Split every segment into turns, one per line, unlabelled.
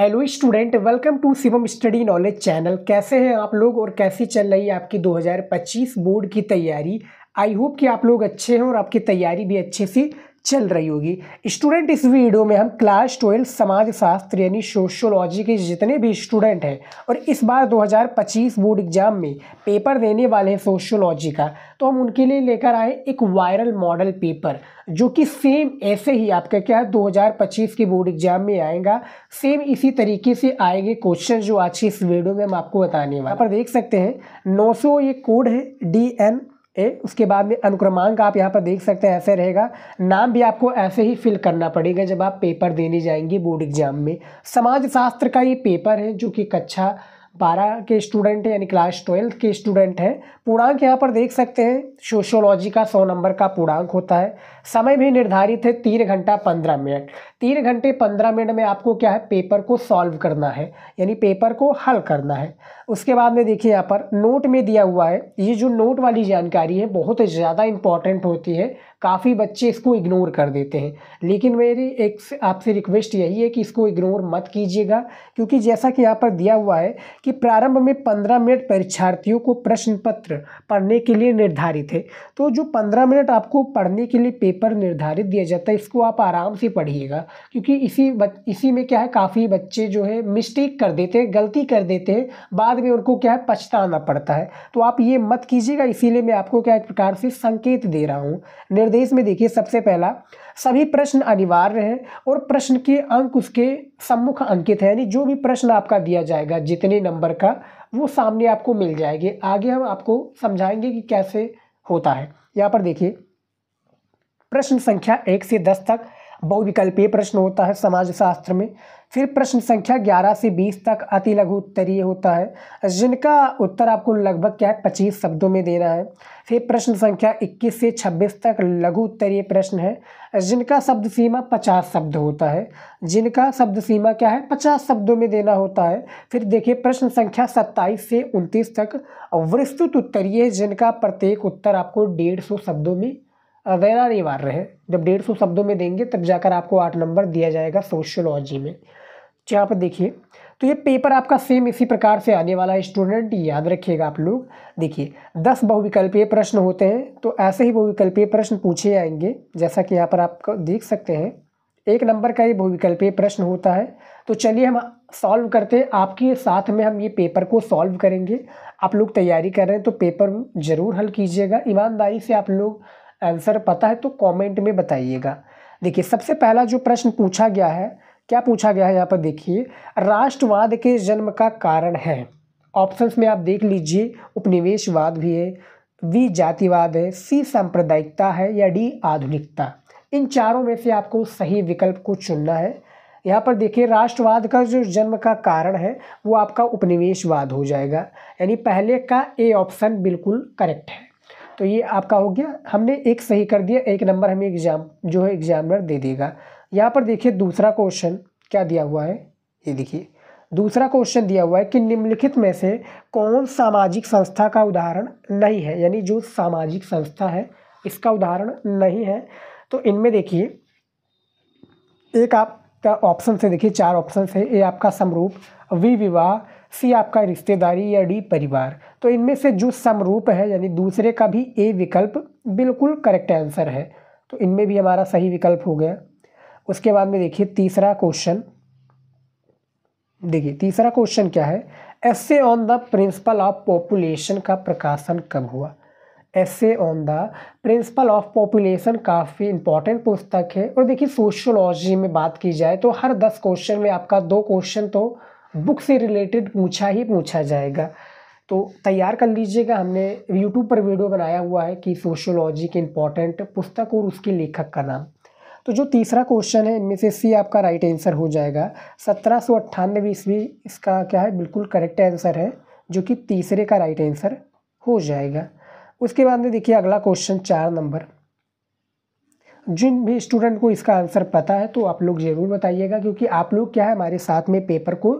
hello student welcome to Shivam study knowledge channel कैसे हैं आप लोग और कैसी चल रही है आपकी 2025 बोर्ड की तैयारी आई होप कि आप लोग अच्छे हैं और आपकी तैयारी भी अच्छे से चल रही होगी स्टूडेंट इस वीडियो में हम क्लास ट्वेल्व समाजशास्त्र यानी सोशोलॉजी के जितने भी स्टूडेंट हैं और इस बार 2025 बोर्ड एग्जाम में पेपर देने वाले हैं सोशोलॉजी का तो हम उनके लिए लेकर आए एक वायरल मॉडल पेपर जो कि सेम ऐसे ही आपका क्या पच्चीस के बोर्ड एग्जाम में आएगा सेम इसी तरीके से आएंगे क्वेश्चन जो आज इस वीडियो में हम आपको बताने वाले पर देख सकते हैं नौ ये कोड है डी एन ए उसके बाद में अनुक्रमांक आप यहाँ पर देख सकते हैं ऐसे रहेगा नाम भी आपको ऐसे ही फिल करना पड़ेगा जब आप पेपर देने जाएंगे बोर्ड एग्जाम में समाजशास्त्र का ये पेपर है जो कि कक्षा बारह के स्टूडेंट है यानी क्लास ट्वेल्थ के स्टूडेंट हैं पूर्णांक यहाँ पर देख सकते हैं सोशोलॉजी का सौ नंबर का पूर्णांक होता है समय भी निर्धारित है तीन घंटा पंद्रह मिनट तीन घंटे पंद्रह मिनट में आपको क्या है पेपर को सॉल्व करना है यानी पेपर को हल करना है उसके बाद में देखिए यहाँ पर नोट में दिया हुआ है ये जो नोट वाली जानकारी है बहुत ज़्यादा इंपॉर्टेंट होती है काफ़ी बच्चे इसको इग्नोर कर देते हैं लेकिन मेरी एक आपसे रिक्वेस्ट यही है कि इसको इग्नोर मत कीजिएगा क्योंकि जैसा कि यहाँ पर दिया हुआ है कि प्रारंभ में पंद्रह मिनट परीक्षार्थियों को प्रश्न पत्र पढ़ने के लिए निर्धारित है तो जो पंद्रह मिनट आपको पढ़ने के लिए पेपर निर्धारित दिया जाता है इसको आप आराम से पढ़िएगा क्योंकि इसी इसी में क्या है काफ़ी बच्चे जो है मिस्टेक कर देते हैं गलती कर देते हैं बाद में उनको क्या है पछताना पड़ता है तो आप ये मत कीजिएगा इसीलिए मैं आपको क्या एक प्रकार से संकेत दे रहा हूँ निर्देश में देखिए सबसे पहला सभी प्रश्न अनिवार्य हैं और प्रश्न के अंक उसके सम्मुख अंकित है यानी जो भी प्रश्न आपका दिया जाएगा जितने नंबर का वो सामने आपको मिल जाएगी आगे हम आपको समझाएंगे कि कैसे होता है यहाँ पर देखिए प्रश्न संख्या एक से दस तक बहुविकल्पीय प्रश्न होता है समाजशास्त्र में फिर प्रश्न संख्या 11 से 20 तक अति लघु उत्तरीय होता है जिनका उत्तर आपको लगभग क्या है पच्चीस शब्दों में देना है फिर प्रश्न संख्या 21 से 26 तक लघु उत्तरीय प्रश्न है जिनका शब्द सीमा 50 शब्द होता है जिनका शब्द सीमा क्या है 50 शब्दों में देना होता है फिर देखिए प्रश्न संख्या 27 से 29 तक विस्तृत उत्तरीय जिनका प्रत्येक उत्तर आपको डेढ़ शब्दों में अवैरा अनिवार्य है जब डेढ़ सौ शब्दों में देंगे तब जाकर आपको आठ नंबर दिया जाएगा सोशियोलॉजी में तो यहाँ पर देखिए तो ये पेपर आपका सेम इसी प्रकार से आने वाला है स्टूडेंट याद रखिएगा आप लोग देखिए दस बहुविकल्पीय प्रश्न होते हैं तो ऐसे ही बहुविकल्पीय प्रश्न पूछे जाएंगे जैसा कि यहाँ पर आप देख सकते हैं एक नंबर का ये बहुविकल्पीय प्रश्न होता है तो चलिए हम सॉल्व करते हैं आपके साथ में हम ये पेपर को सॉल्व करेंगे आप लोग तैयारी कर रहे हैं तो पेपर ज़रूर हल कीजिएगा ईमानदारी से आप लोग आंसर पता है तो कमेंट में बताइएगा देखिए सबसे पहला जो प्रश्न पूछा गया है क्या पूछा गया है यहाँ पर देखिए राष्ट्रवाद के जन्म का कारण है ऑप्शंस में आप देख लीजिए उपनिवेशवाद भी है वी जातिवाद है सी सांप्रदायिकता है या डी आधुनिकता इन चारों में से आपको सही विकल्प को चुनना है यहाँ पर देखिए राष्ट्रवाद का जो जन्म का कारण है वो आपका उपनिवेशवाद हो जाएगा यानी पहले का ए ऑप्शन बिल्कुल करेक्ट है तो ये आपका हो गया हमने एक सही कर दिया एक नंबर हमें एग्जाम जो है एग्जामिनर दे देगा यहाँ पर देखिए दूसरा क्वेश्चन क्या दिया हुआ है ये देखिए दूसरा क्वेश्चन दिया हुआ है कि निम्नलिखित में से कौन सामाजिक संस्था का उदाहरण नहीं है यानी जो सामाजिक संस्था है इसका उदाहरण नहीं है तो इनमें देखिए एक आपका ऑप्शन से देखिए चार ऑप्शन है ये आपका समरूप विवाह सी आपका रिश्तेदारी या डी परिवार तो इनमें से जो समरूप है यानी दूसरे का भी ए विकल्प बिल्कुल करेक्ट आंसर है तो इनमें भी हमारा सही विकल्प हो गया उसके बाद में देखिए तीसरा क्वेश्चन देखिए तीसरा क्वेश्चन क्या है essay on the principle of population का प्रकाशन कब हुआ essay on the principle of population काफ़ी इंपॉर्टेंट पुस्तक है और देखिए सोशोलॉजी में बात की जाए तो हर दस क्वेश्चन में आपका दो क्वेश्चन तो बुक से रिलेटेड पूछा ही पूछा जाएगा तो तैयार कर लीजिएगा हमने यूट्यूब पर वीडियो बनाया हुआ है कि सोशोलॉजी के इम्पॉर्टेंट पुस्तक और उसके लेखक का नाम तो जो तीसरा क्वेश्चन है इनमें से सी आपका राइट आंसर हो जाएगा सत्रह सौ अट्ठानवे ईस्वी इसका क्या है बिल्कुल करेक्ट आंसर है जो कि तीसरे का राइट आंसर हो जाएगा उसके बाद में देखिए अगला क्वेश्चन चार नंबर जिन भी स्टूडेंट को इसका आंसर पता है तो आप लोग ज़रूर बताइएगा क्योंकि आप लोग क्या है हमारे साथ में पेपर को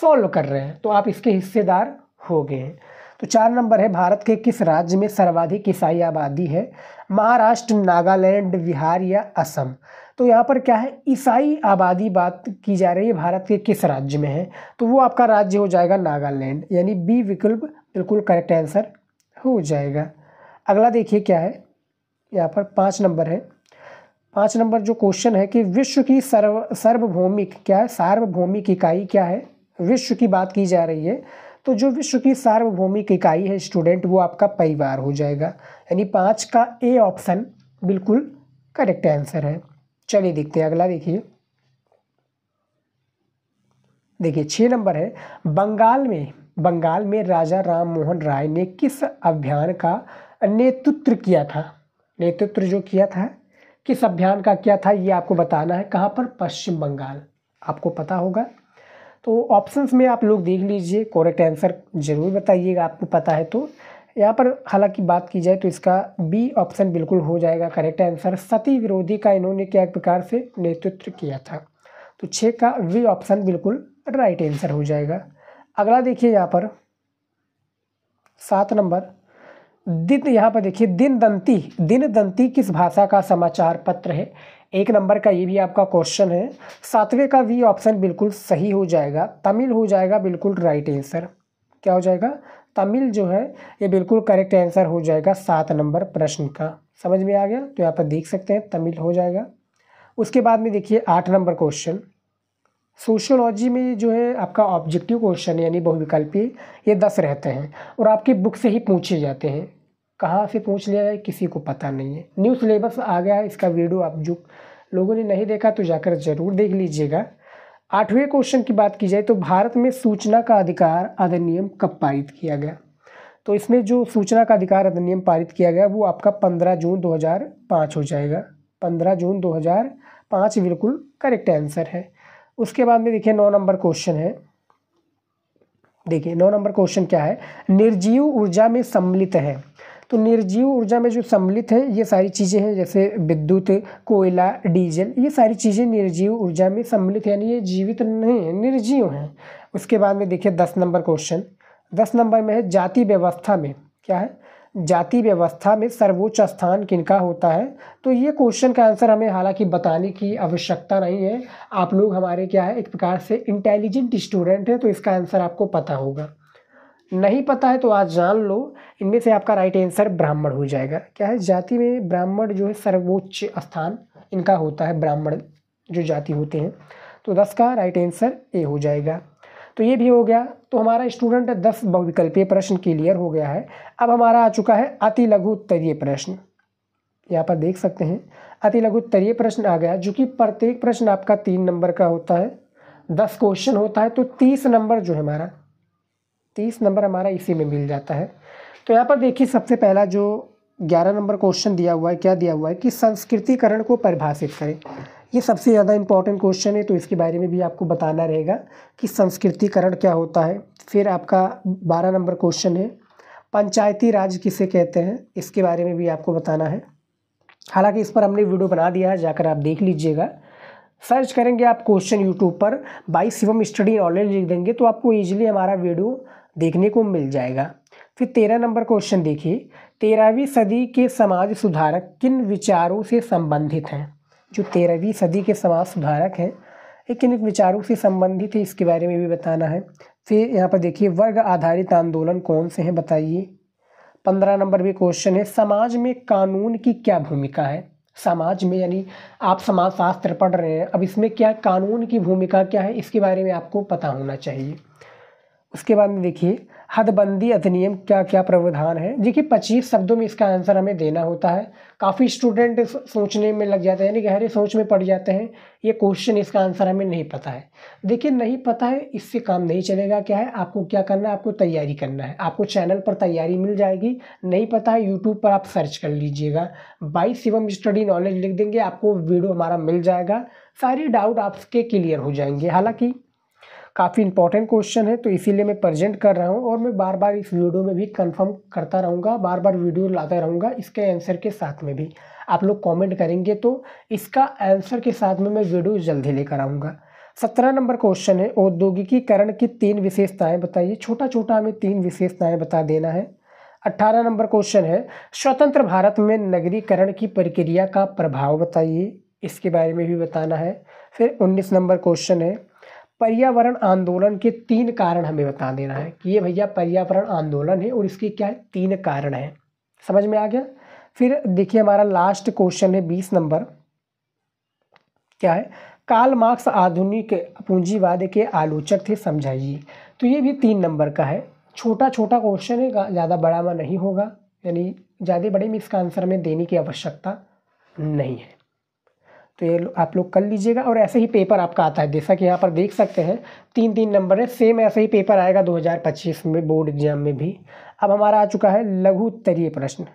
सोल्व कर रहे हैं तो आप इसके हिस्सेदार हो गए हैं तो चार नंबर है भारत के किस राज्य में सर्वाधिक ईसाई आबादी है महाराष्ट्र नागालैंड बिहार या असम तो यहाँ पर क्या है ईसाई आबादी बात की जा रही है भारत के किस राज्य में है तो वो आपका राज्य हो जाएगा नागालैंड यानी बी विकल्प बिल्कुल करेक्ट आंसर हो जाएगा अगला देखिए क्या है यहाँ पर पाँच नंबर है पाँच नंबर जो क्वेश्चन है कि विश्व की सर्व सार्वभौमिक क्या है सार्वभौमिक इकाई क्या है विश्व की बात की जा रही है तो जो विश्व की सार्वभौमिक इकाई है स्टूडेंट वो आपका परिवार हो जाएगा यानी पाँच का ए ऑप्शन बिल्कुल करेक्ट आंसर है चलिए देखते हैं अगला देखिए देखिए छः नंबर है बंगाल में बंगाल में राजा राम मोहन राय ने किस अभियान का नेतृत्व किया था नेतृत्व जो किया था किस अभियान का किया था ये आपको बताना है कहाँ पर पश्चिम बंगाल आपको पता होगा तो ऑप्शंस में आप लोग देख लीजिए कोरेक्ट आंसर ज़रूर बताइएगा आपको पता है तो यहाँ पर हालांकि बात की जाए तो इसका बी ऑप्शन बिल्कुल हो जाएगा करेक्ट आंसर सती विरोधी का इन्होंने क्या प्रकार से नेतृत्व किया था तो छः का वी ऑप्शन बिल्कुल राइट आंसर हो जाएगा अगला देखिए यहाँ पर सात नंबर दिन यहाँ पर देखिए दिन दंती दिन दंती किस भाषा का समाचार पत्र है एक नंबर का ये भी आपका क्वेश्चन है सातवें का वी ऑप्शन बिल्कुल सही हो जाएगा तमिल हो जाएगा बिल्कुल राइट आंसर क्या हो जाएगा तमिल जो है ये बिल्कुल करेक्ट आंसर हो जाएगा सात नंबर प्रश्न का समझ में आ गया तो यहाँ पर देख सकते हैं तमिल हो जाएगा उसके बाद में देखिए आठ नंबर क्वेश्चन सोशियोलॉजी में जो है आपका ऑब्जेक्टिव क्वेश्चन यानी बहुविकल्पी ये दस रहते हैं और आपकी बुक से ही पूछे जाते हैं कहाँ से पूछ लिया जाए किसी को पता नहीं है न्यू सिलेबस आ गया है इसका वीडियो आप जो लोगों ने नहीं देखा तो जाकर ज़रूर देख लीजिएगा आठवें क्वेश्चन की बात की जाए तो भारत में सूचना का अधिकार अधिनियम कब पारित किया गया तो इसमें जो सूचना का अधिकार अधिनियम पारित किया गया वो आपका पंद्रह जून दो हो जाएगा पंद्रह जून पाँच बिल्कुल करेक्ट आंसर है उसके बाद में देखिए नौ नंबर क्वेश्चन है देखिए नौ नंबर क्वेश्चन क्या है निर्जीव ऊर्जा में सम्मिलित है तो निर्जीव ऊर्जा में जो सम्मिलित है ये सारी चीज़ें हैं जैसे विद्युत कोयला डीजल ये सारी चीज़ें निर्जीव ऊर्जा में सम्मिलित यानी ये जीवित नहीं है निर्जीव हैं उसके बाद में देखिए दस नंबर क्वेश्चन दस नंबर में है जाति व्यवस्था में क्या है जाति व्यवस्था में सर्वोच्च स्थान किनका होता है तो ये क्वेश्चन का आंसर हमें हालांकि बताने की आवश्यकता नहीं है आप लोग हमारे क्या है एक प्रकार से इंटेलिजेंट स्टूडेंट हैं तो इसका आंसर आपको पता होगा नहीं पता है तो आज जान लो इनमें से आपका राइट आंसर ब्राह्मण हो जाएगा क्या है जाति में ब्राह्मण जो है सर्वोच्च स्थान इनका होता है ब्राह्मण जो जाति होते हैं तो दस का राइट आंसर ए हो जाएगा तो ये भी हो गया तो हमारा स्टूडेंट दस बहुविकल्पीय प्रश्न क्लियर हो गया है अब हमारा आ चुका है अति लघु उत्तरीय प्रश्न यहाँ पर देख सकते हैं अति लघु उत्तरीय प्रश्न आ गया जो कि प्रत्येक प्रश्न आपका तीन नंबर का होता है दस क्वेश्चन होता है तो तीस नंबर जो है हमारा तीस नंबर हमारा इसी में मिल जाता है तो यहाँ पर देखिए सबसे पहला जो ग्यारह नंबर क्वेश्चन दिया हुआ है क्या दिया हुआ है कि संस्कृतिकरण को परिभाषित करें ये सबसे ज़्यादा इंपॉर्टेंट क्वेश्चन है तो इसके बारे में भी आपको बताना रहेगा कि संस्कृतिकरण क्या होता है फिर आपका बारह नंबर क्वेश्चन है पंचायती राज किसे कहते हैं इसके बारे में भी आपको बताना है हालांकि इस पर हमने वीडियो बना दिया है जाकर आप देख लीजिएगा सर्च करेंगे आप क्वेश्चन यूट्यूब पर बाई शिवम स्टडी नॉलेज लिख देंगे तो आपको ईजिली हमारा वीडियो देखने को मिल जाएगा फिर तेरह नंबर क्वेश्चन देखिए तेरहवीं सदी के समाज सुधारक किन विचारों से संबंधित हैं जो तेरहवीं सदी के समाज सुधारक हैं ये किन विचारों से संबंधित है इसके बारे में भी बताना है फिर यहाँ पर देखिए वर्ग आधारित आंदोलन कौन से हैं बताइए पंद्रह नंबर भी क्वेश्चन है समाज में कानून की क्या भूमिका है समाज में यानी आप समाजशास्त्र पढ़ रहे हैं अब इसमें क्या कानून की भूमिका क्या है इसके बारे में आपको पता होना चाहिए उसके बाद में देखिए हदबंदी अधिनियम क्या क्या प्रावधान है देखिए पच्चीस शब्दों में इसका आंसर हमें देना होता है काफ़ी स्टूडेंट सोचने में लग जाते हैं यानी गहरे सोच में पड़ जाते हैं ये क्वेश्चन इसका आंसर हमें नहीं पता है देखिए नहीं पता है इससे काम नहीं चलेगा क्या है आपको क्या करना है आपको तैयारी करना है आपको चैनल पर तैयारी मिल जाएगी नहीं पता है यूट्यूब पर आप सर्च कर लीजिएगा बाईस एवं स्टडी नॉलेज लिख देंगे आपको वीडियो हमारा मिल जाएगा सारे डाउट आपके क्लियर हो जाएंगे हालाँकि काफ़ी इंपॉर्टेंट क्वेश्चन है तो इसीलिए मैं प्रेजेंट कर रहा हूँ और मैं बार बार इस वीडियो में भी कंफर्म करता रहूँगा बार बार वीडियो लाता रहूँगा इसके आंसर के साथ में भी आप लोग कमेंट करेंगे तो इसका आंसर के साथ में मैं वीडियो जल्दी लेकर आऊँगा सत्रह नंबर क्वेश्चन है औद्योगिकीकरण की तीन विशेषताएँ बताइए छोटा छोटा हमें तीन विशेषताएँ बता देना है अट्ठारह नंबर क्वेश्चन है स्वतंत्र भारत में नगरीकरण की प्रक्रिया का प्रभाव बताइए इसके बारे में भी बताना है फिर उन्नीस नंबर क्वेश्चन है पर्यावरण आंदोलन के तीन कारण हमें बता देना है कि ये भैया पर्यावरण आंदोलन है और इसके क्या है तीन कारण हैं समझ में आ गया फिर देखिए हमारा लास्ट क्वेश्चन है बीस नंबर क्या है काल मार्क्स आधुनिक पूंजीवाद के आलोचक थे समझाइए तो ये भी तीन नंबर का है छोटा छोटा क्वेश्चन है ज़्यादा बड़ा में नहीं होगा यानी ज़्यादा बड़े में इसका आंसर हमें देने की आवश्यकता नहीं है तो ये आप लोग कर लीजिएगा और ऐसे ही पेपर आपका आता है जैसा कि यहाँ पर देख सकते हैं तीन तीन नंबर है सेम ऐसे ही पेपर आएगा 2025 में बोर्ड एग्जाम में भी अब हमारा आ चुका है लघु उत्तरीय प्रश्न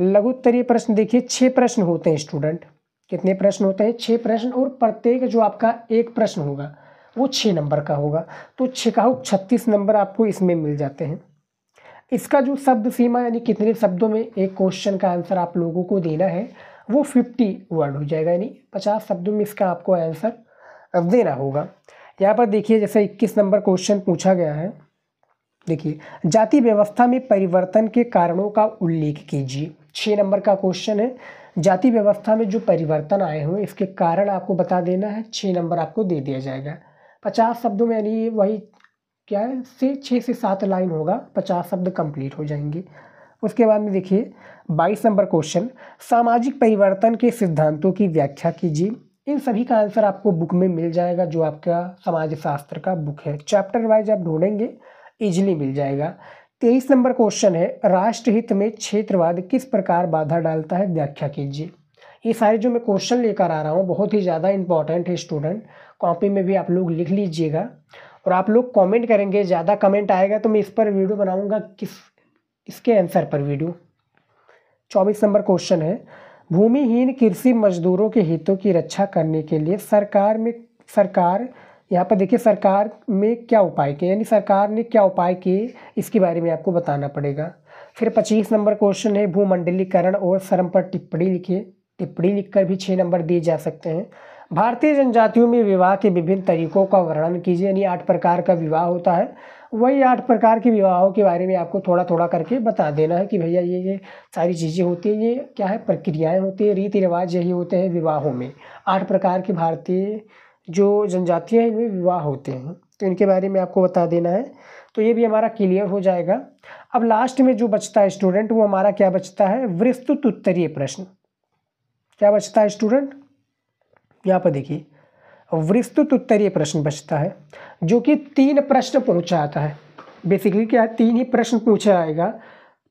लघु उत्तरीय प्रश्न देखिए छः प्रश्न होते हैं स्टूडेंट कितने प्रश्न होते हैं छः प्रश्न और प्रत्येक जो आपका एक प्रश्न होगा वो छः नंबर का होगा तो छिकाऊ छत्तीस नंबर आपको इसमें मिल जाते हैं इसका जो शब्द सीमा यानी कितने शब्दों में एक क्वेश्चन का आंसर आप लोगों को देना है वो फिफ्टी वर्ड हो जाएगा यानी पचास शब्दों में इसका आपको आंसर देना होगा यहाँ पर देखिए जैसे इक्कीस नंबर क्वेश्चन पूछा गया है देखिए जाति व्यवस्था में परिवर्तन के कारणों का उल्लेख कीजिए छः नंबर का क्वेश्चन है जाति व्यवस्था में जो परिवर्तन आए हुए इसके कारण आपको बता देना है छः नंबर आपको दे दिया जाएगा पचास शब्दों में यानी वही क्या है से छः से सात लाइन होगा पचास शब्द कंप्लीट हो जाएंगे उसके बाद में देखिए बाईस नंबर क्वेश्चन सामाजिक परिवर्तन के सिद्धांतों की व्याख्या कीजिए इन सभी का आंसर आपको बुक में मिल जाएगा जो आपका समाजशास्त्र का बुक है चैप्टर वाइज आप ढूंढेंगे इजिली मिल जाएगा तेईस नंबर क्वेश्चन है राष्ट्रहित में क्षेत्रवाद किस प्रकार बाधा डालता है व्याख्या कीजिए ये सारे जो मैं क्वेश्चन लेकर आ रहा हूँ बहुत ही ज़्यादा इंपॉर्टेंट है स्टूडेंट कॉपी में भी आप लोग लिख लीजिएगा और आप लोग कमेंट करेंगे ज़्यादा कमेंट आएगा तो मैं इस पर वीडियो बनाऊँगा किस इसके आंसर पर वीडियो चौबीस नंबर क्वेश्चन है भूमिहीन कृषि मजदूरों के हितों की रक्षा करने के लिए सरकार में सरकार यहाँ पर देखिए सरकार में क्या उपाय किए यानी सरकार ने क्या उपाय किए इसके बारे में आपको बताना पड़ेगा फिर पच्चीस नंबर क्वेश्चन है भूमंडलीकरण और शर्म पर टिप्पणी लिखिए टिप्पणी लिखकर भी छः नंबर दिए जा सकते हैं भारतीय जनजातियों में विवाह के विभिन्न तरीकों का वर्णन कीजिए यानी आठ प्रकार का विवाह होता है वही आठ प्रकार के विवाहों के बारे में आपको थोड़ा थोड़ा करके बता देना है कि भैया ये ये सारी चीज़ें होती हैं ये क्या है प्रक्रियाएं होती हैं रीति रिवाज यही होते हैं विवाहों में आठ प्रकार के भारतीय जो जनजातियाँ हैं इनमें विवाह होते हैं तो इनके बारे में आपको बता देना है तो ये भी हमारा क्लियर हो जाएगा अब लास्ट में जो बचता है स्टूडेंट वो हमारा क्या बचता है विस्तृत उत्तरीय प्रश्न क्या बचता है स्टूडेंट यहाँ पर देखिए विस्तृत उत्तरीय प्रश्न बचता है जो कि तीन प्रश्न पहुँचाता है बेसिकली क्या है तीन ही प्रश्न पूछा आएगा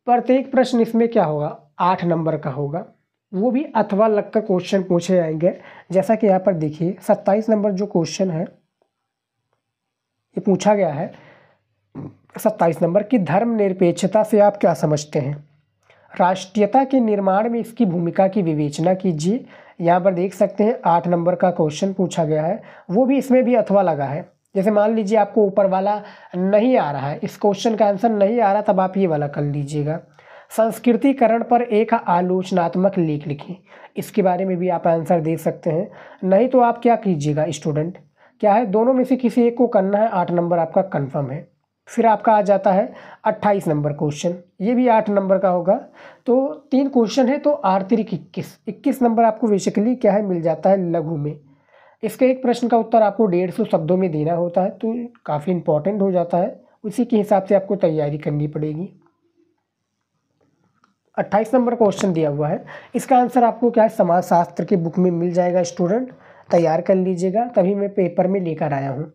प्रत्येक प्रश्न इसमें क्या होगा आठ नंबर का होगा वो भी अथवा लगकर क्वेश्चन पूछे जाएंगे जैसा कि यहाँ पर देखिए सत्ताईस नंबर जो क्वेश्चन है ये पूछा गया है सत्ताईस नंबर की धर्म निरपेक्षता से आप क्या समझते हैं राष्ट्रीयता के निर्माण में इसकी भूमिका की विवेचना कीजिए यहाँ पर देख सकते हैं आठ नंबर का क्वेश्चन पूछा गया है वो भी इसमें भी अथवा लगा है जैसे मान लीजिए आपको ऊपर वाला नहीं आ रहा है इस क्वेश्चन का आंसर नहीं आ रहा तब आप ये वाला कर लीजिएगा संस्कृतिकरण पर एक आलोचनात्मक लेख लिखें इसके बारे में भी आप आंसर दे सकते हैं नहीं तो आप क्या कीजिएगा स्टूडेंट क्या है दोनों में से किसी एक को करना है आठ नंबर आपका कन्फर्म है फिर आपका आ जाता है अट्ठाईस नंबर क्वेश्चन ये भी आठ नंबर का होगा तो तीन क्वेश्चन है तो आर्थिक इक्कीस इक्कीस नंबर आपको बेसिकली क्या है मिल जाता है लघु में इसके एक प्रश्न का उत्तर आपको डेढ़ सौ शब्दों में देना होता है तो काफ़ी इंपॉर्टेंट हो जाता है उसी के हिसाब से आपको तैयारी करनी पड़ेगी अट्ठाईस नंबर क्वेश्चन दिया हुआ है इसका आंसर आपको क्या है समाजशास्त्र के बुक में मिल जाएगा स्टूडेंट तैयार कर लीजिएगा तभी मैं पेपर में लेकर आया हूँ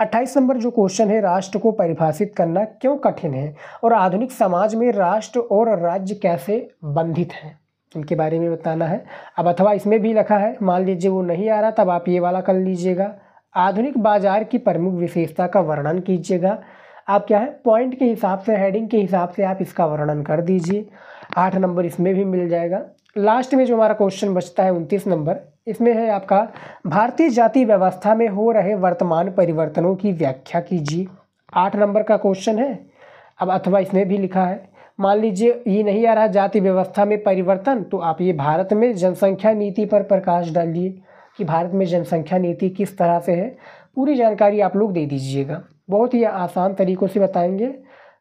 अट्ठाईस नंबर जो क्वेश्चन है राष्ट्र को परिभाषित करना क्यों कठिन है और आधुनिक समाज में राष्ट्र और राज्य कैसे बंधित हैं उनके बारे में बताना है अब अथवा इसमें भी रखा है मान लीजिए वो नहीं आ रहा तब आप ये वाला कर लीजिएगा आधुनिक बाजार की प्रमुख विशेषता का वर्णन कीजिएगा आप क्या है पॉइंट के हिसाब से हेडिंग के हिसाब से आप इसका वर्णन कर दीजिए आठ नंबर इसमें भी मिल जाएगा लास्ट में जो हमारा क्वेश्चन बचता है उनतीस नंबर इसमें है आपका भारतीय जाति व्यवस्था में हो रहे वर्तमान परिवर्तनों की व्याख्या कीजिए आठ नंबर का क्वेश्चन है अब अथवा इसमें भी लिखा है मान लीजिए ये नहीं आ रहा जाति व्यवस्था में परिवर्तन तो आप ये भारत में जनसंख्या नीति पर प्रकाश डालिए कि भारत में जनसंख्या नीति किस तरह से है पूरी जानकारी आप लोग दे दीजिएगा बहुत ही आसान तरीक़ों से बताएंगे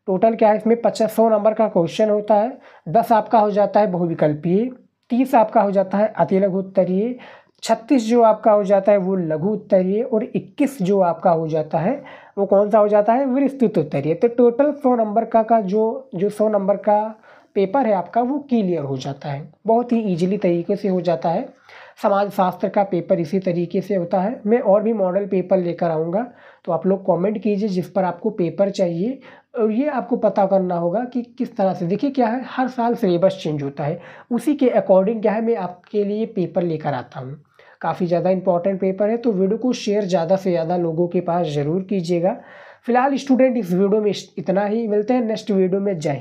टोटल क्या है इसमें पचास सौ नंबर का क्वेश्चन होता है दस आपका हो जाता है बहुविकल्पीय तीस आपका हो जाता है अति लघु उत्तरीय छत्तीस जो आपका हो जाता है वो लघु उत्तरीय और इक्कीस जो आपका हो जाता है वो कौन सा हो जाता है विस्तृत उत्तरीय तो टोटल सौ नंबर का का जो जो सौ नंबर का पेपर है आपका वो क्लियर हो जाता है बहुत ही ईजिली तरीके से हो जाता है समाज शास्त्र का पेपर इसी तरीके से होता है मैं और भी मॉडल पेपर लेकर आऊँगा तो आप लोग कमेंट कीजिए जिस पर आपको पेपर चाहिए और ये आपको पता करना होगा कि किस तरह से देखिए क्या है हर साल सिलेबस चेंज होता है उसी के अकॉर्डिंग क्या है मैं आपके लिए पेपर लेकर आता हूँ काफ़ी ज़्यादा इंपॉर्टेंट पेपर है तो वीडियो को शेयर ज़्यादा से ज़्यादा लोगों के पास ज़रूर कीजिएगा फिलहाल स्टूडेंट इस वीडियो में इतना ही मिलते हैं नेक्स्ट वीडियो में जय हिंद